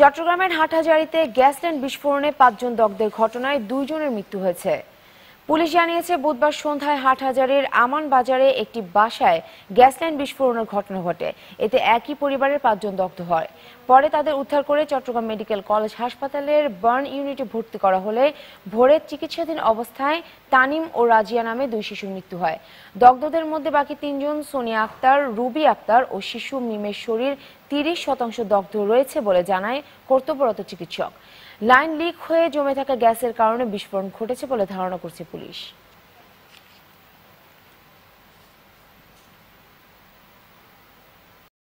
চট্টগ্রামের হাটহাজারিতে ল্যান্ড বিস্ফোরণে পাঁচজন দগ্ধের ঘটনায় দুইজনের মৃত্যু হয়েছে পুলিশ জানিয়েছে বুধবার সন্ধ্যায় হাটহাজারের আমান বাজারে একটি বাসায় গ্যাস ল্যান্ড বিস্ফোরণের ঘটনা ঘটে এতে একই পরিবারের পাঁচজন দগ্ধ হয় পরে তাদের উদ্ধার করে চট্টগ্রাম মেডিকেল কলেজ হাসপাতালের বার্ন ইউনিটে ভর্তি করা হলে ভোরে চিকিৎসাধীন অবস্থায় তানিম ও রাজিয়া নামে দুই শিশুর মৃত্যু হয় দগ্ধদের মধ্যে বাকি তিনজন সোনিয়া আক্তার রুবি আক্তার ও শিশু মিমের শরীর তিরিশ শতাংশ দগ্ধ রয়েছে বলে জানায় কর্তব্যরত চিকিৎসক লাইন লিক হয়ে জমে থাকা গ্যাসের কারণে বিস্ফোরণ ঘটেছে বলে ধারণা করছে পুলিশ